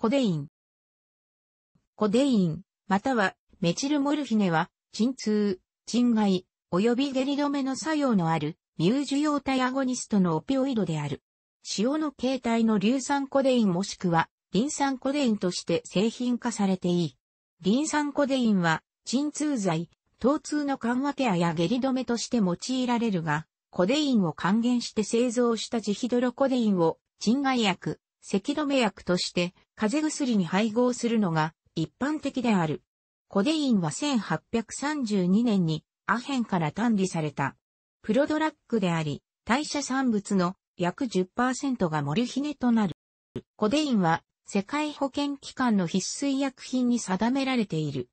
コデイン。コデイン、またはメチルモルヒネは、鎮痛、鎮害、及び下痢止めの作用のある、ミュージュ用イアゴニストのオピオイドである。塩の形態の硫酸コデインもしくは、リン酸コデインとして製品化されていい。リン酸コデインは、鎮痛剤、疼痛の緩和ケアや下痢止めとして用いられるが、コデインを還元して製造したジヒドロコデインを、鎮害薬、咳止め薬として、風邪薬に配合するのが一般的である。コデインは1832年にアヘンから単理された。プロドラッグであり、代謝産物の約10%がモルヒネとなる。コデインは世界保健機関の必須医薬品に定められている。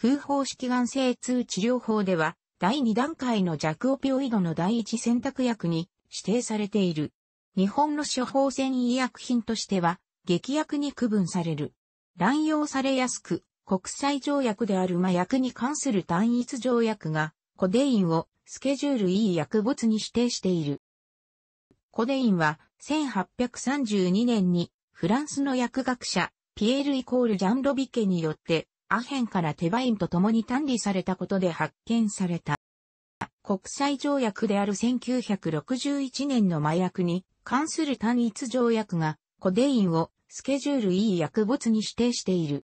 風法式眼性痛治療法では、第2段階の弱オピオイドの第一選択薬に指定されている。日本の処方箋医薬品としては、劇薬に区分される。乱用されやすく、国際条約である麻薬に関する単一条約が、コデインをスケジュール E 薬物に指定している。コデインは1832年にフランスの薬学者ピエール・イコール・ジャンロビケによってアヘンからテバインと共に単理されたことで発見された。国際条約である1961年の麻薬に関する単一条約がコデインをスケジュール E 薬物に指定している。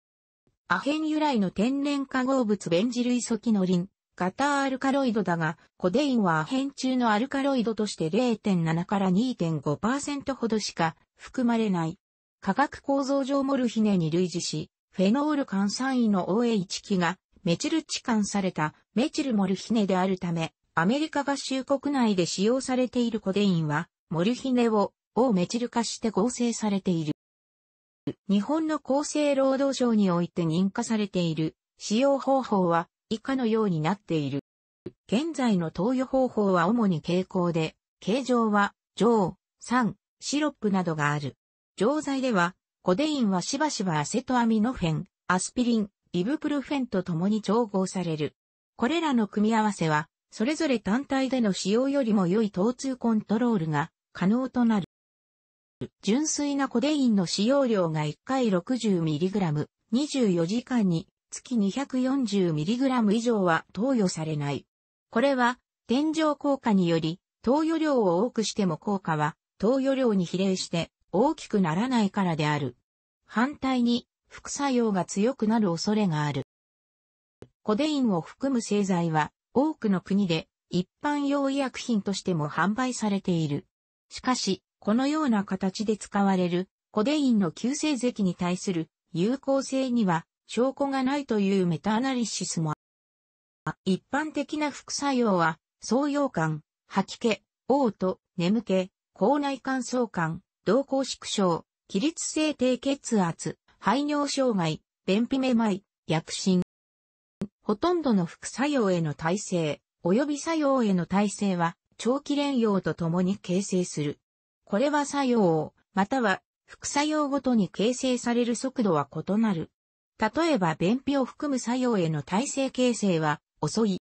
アヘン由来の天然化合物ベンジルイソキノリン、型アルカロイドだが、コデインはアヘン中のアルカロイドとして0.7から2.5%ほどしか含まれない。化学構造上モルヒネに類似し、フェノール換酸位の OH 期がメチル置換されたメチルモルヒネであるため、アメリカ合衆国内で使用されているコデインは、モルヒネを O メチル化して合成されている。日本の厚生労働省において認可されている使用方法は以下のようになっている。現在の投与方法は主に傾向で、形状は、錠、酸、シロップなどがある。錠剤では、コデインはしばしばアセトアミノフェン、アスピリン、イブプルフェンと共に調合される。これらの組み合わせは、それぞれ単体での使用よりも良い疼痛コントロールが可能となる。純粋なコデインの使用量が1回 60mg、24時間に月 240mg 以上は投与されない。これは、天井効果により、投与量を多くしても効果は、投与量に比例して大きくならないからである。反対に、副作用が強くなる恐れがある。コデインを含む製剤は、多くの国で一般用医薬品としても販売されている。しかし、このような形で使われるコデインの急性咳に対する有効性には証拠がないというメタアナリシスも一般的な副作用は、創用感、吐き気、嘔吐、眠気、口内乾燥感、動向縮小、起立性低血圧、排尿障害、便秘めまい、薬疹。ほとんどの副作用への耐性、及び作用への耐性は、長期連用とともに形成する。これは作用、または副作用ごとに形成される速度は異なる。例えば便秘を含む作用への耐性形成は遅い。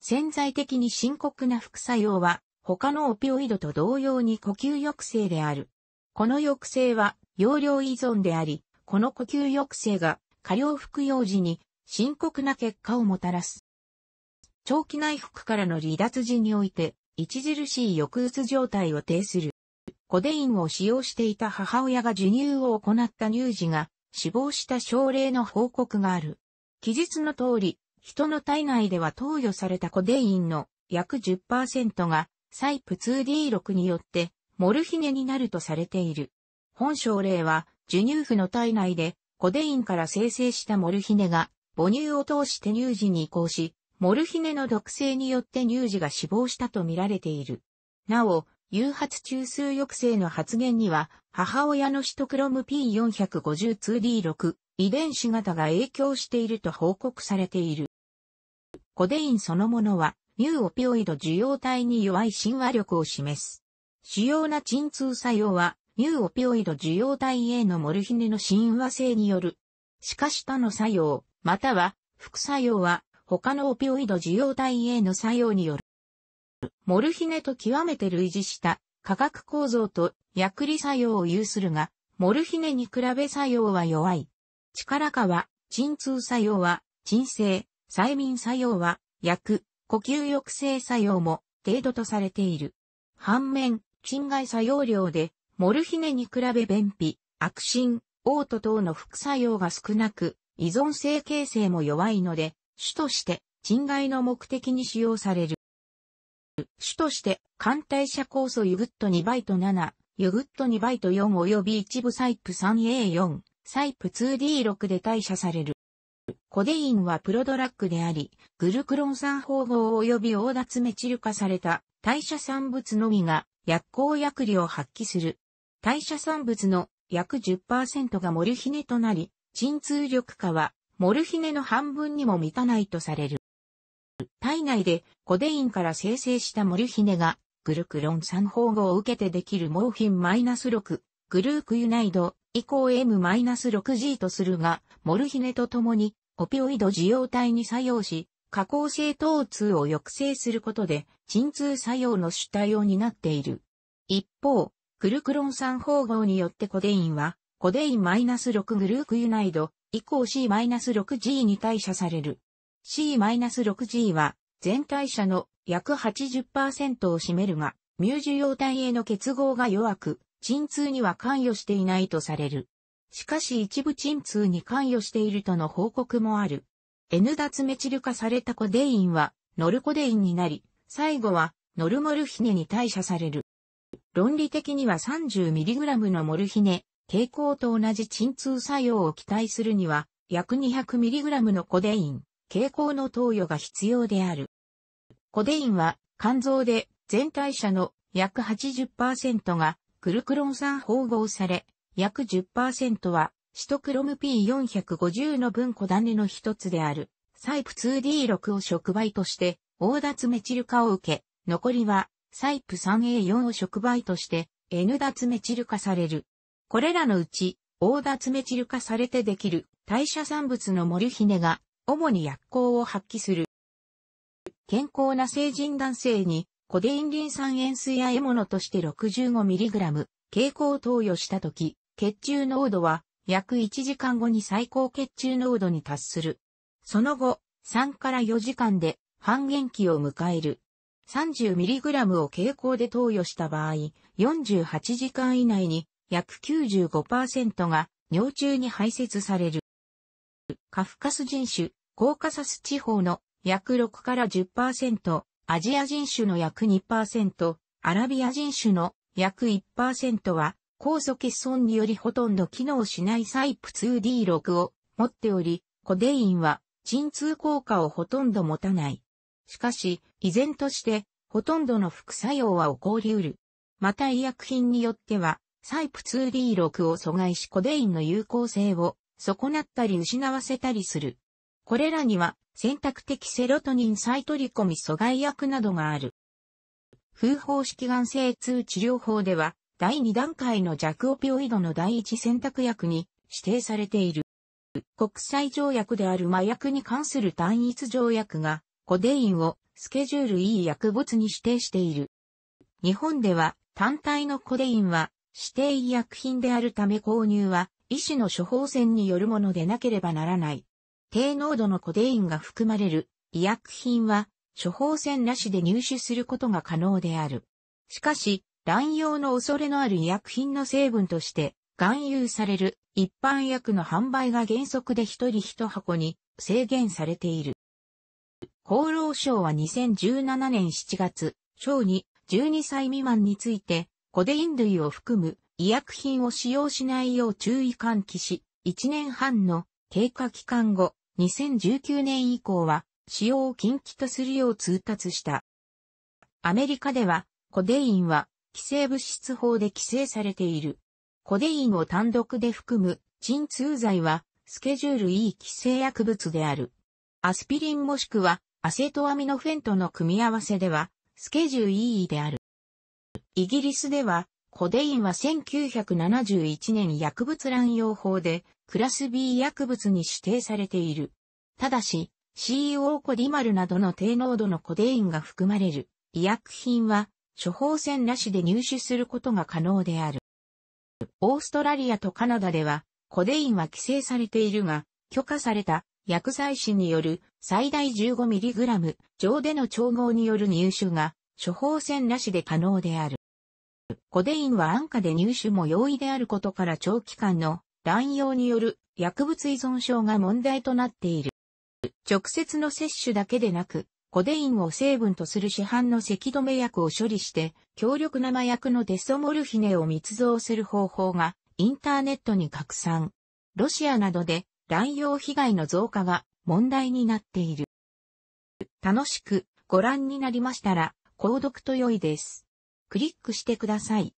潜在的に深刻な副作用は他のオピオイドと同様に呼吸抑制である。この抑制は容量依存であり、この呼吸抑制が過量服用時に深刻な結果をもたらす。長期内服からの離脱時において、著しい抑うつ状態を呈する。コデインを使用していた母親が授乳を行った乳児が死亡した症例の報告がある。記述の通り、人の体内では投与されたコデインの約10%がサイプ 2D6 によってモルヒネになるとされている。本症例は授乳婦の体内でコデインから生成したモルヒネが母乳を通して乳児に移行し、モルヒネの毒性によって乳児が死亡したとみられている。なお、誘発中枢抑制の発現には、母親のシトクロム P452D6 遺伝子型が影響していると報告されている。コデインそのものは、ューオピオイド受容体に弱い親和力を示す。主要な鎮痛作用は、ューオピオイド受容体 A のモルヒネの親和性による。しかし他の作用、または副作用は、他のオピオイド受容体 A の作用による。モルヒネと極めて類似した化学構造と薬理作用を有するが、モルヒネに比べ作用は弱い。力化は、鎮痛作用は、鎮静、催眠作用は、薬、呼吸抑制作用も程度とされている。反面、鎮害作用量で、モルヒネに比べ便秘、悪心、嘔吐等の副作用が少なく、依存性形成も弱いので、主として、鎮害の目的に使用される。主として、艦隊車構素ユグット2バイト7、ユグット2バイト4及び一部サイプ 3A4、サイプ 2D6 で代謝される。コデインはプロドラッグであり、グルクロン酸包合及びオーダツメチル化された代謝産物のみが薬効薬理を発揮する。代謝産物の約10%がモルヒネとなり、鎮痛力化はモルヒネの半分にも満たないとされる。体内でコデインから生成したモルヒネが、グルクロン酸包合を受けてできるモーフィン -6、グルークユナイド、以降 M-6G とするが、モルヒネと共に、オピオイド受容体に作用し、加工性疼痛を抑制することで、鎮痛作用の主体を担っている。一方、グルクロン酸包合によってコデインは、コデインマイナス -6 グルークユナイド、以降 C-6G マイナスに代謝される。C-6G は全体車の約80%を占めるが、ミュージ用体への結合が弱く、鎮痛には関与していないとされる。しかし一部鎮痛に関与しているとの報告もある。N 脱メチル化されたコデインはノルコデインになり、最後はノルモルヒネに代謝される。論理的には 30mg のモルヒネ、蛍光と同じ鎮痛作用を期待するには、約 200mg のコデイン、蛍光の投与が必要である。コデインは肝臓で全体者の約80%がクルクロン酸包合され、約10%はシトクロム P450 の分子種の一つである、サイプ 2D6 を触媒として、オ脱メチル化を受け、残りはサイプ 3A4 を触媒として、N 脱メチル化される。これらのうち、オ脱メチル化されてできる代謝産物のモルヒネが主に薬効を発揮する。健康な成人男性に、コデインリン酸塩水や獲物として 65mg、蛍光投与したとき、血中濃度は約1時間後に最高血中濃度に達する。その後、3から4時間で半減期を迎える。30mg を蛍光で投与した場合、48時間以内に約95%が尿中に排泄される。カフカス人種、コーカサス地方の約6から10%、アジア人種の約2%、アラビア人種の約1%は、酵素欠損によりほとんど機能しないサイプ 2D6 を持っており、コデインは鎮痛効果をほとんど持たない。しかし、依然として、ほとんどの副作用は起こり得る。また医薬品によっては、サイプ 2D6 を阻害しコデインの有効性を損なったり失わせたりする。これらには選択的セロトニン再取り込み阻害薬などがある。風胞式眼性痛治療法では第2段階の弱オピオイドの第一選択薬に指定されている。国際条約である麻薬に関する単一条約がコデインをスケジュール E 薬物に指定している。日本では単体のコデインは指定医薬品であるため購入は医師の処方箋によるものでなければならない。低濃度のコデインが含まれる医薬品は処方箋なしで入手することが可能である。しかし、乱用の恐れのある医薬品の成分として、含有される一般薬の販売が原則で一人一箱に制限されている。厚労省は2017年7月、省に12歳未満について、コデイン類を含む医薬品を使用しないよう注意喚起し、1年半の経過期間後、2019年以降は使用を禁忌とするよう通達した。アメリカではコデインは規制物質法で規制されている。コデインを単独で含む鎮痛剤はスケジュール E 規制薬物である。アスピリンもしくはアセトアミノフェンとの組み合わせではスケジュール E である。イギリスではコデインは1971年薬物乱用法でクラス B 薬物に指定されている。ただし、CO コディマルなどの低濃度のコデインが含まれる医薬品は処方箋なしで入手することが可能である。オーストラリアとカナダではコデインは規制されているが、許可された薬剤師による最大 15mg 上での調合による入手が処方箋なしで可能である。コデインは安価で入手も容易であることから長期間の乱用による薬物依存症が問題となっている。直接の摂取だけでなく、コデインを成分とする市販の咳止め薬を処理して、強力な麻薬のデソモルヒネを密造する方法がインターネットに拡散。ロシアなどで乱用被害の増加が問題になっている。楽しくご覧になりましたら、購読と良いです。クリックしてください。